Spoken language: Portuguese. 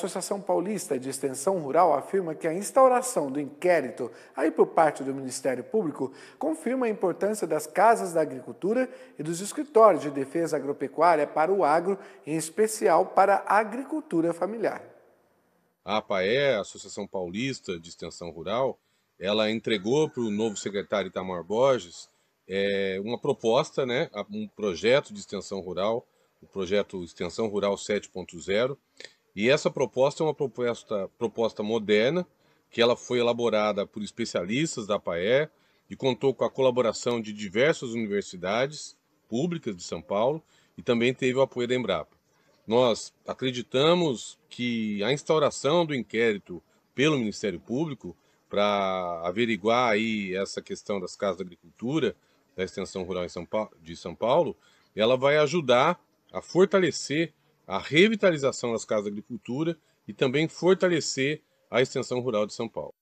A Associação Paulista de Extensão Rural afirma que a instauração do inquérito, aí por parte do Ministério Público, confirma a importância das casas da agricultura e dos escritórios de defesa agropecuária para o agro, em especial para a agricultura familiar. A APAE, Associação Paulista de Extensão Rural, ela entregou para o novo secretário Itamar Borges é, uma proposta, né, um projeto de extensão rural, o projeto Extensão Rural 7.0, e essa proposta é uma proposta, proposta moderna, que ela foi elaborada por especialistas da APAE e contou com a colaboração de diversas universidades públicas de São Paulo e também teve o apoio da Embrapa. Nós acreditamos que a instauração do inquérito pelo Ministério Público para averiguar aí essa questão das casas da agricultura, da extensão rural São Paulo, de São Paulo, ela vai ajudar a fortalecer a revitalização das casas da agricultura e também fortalecer a extensão rural de São Paulo.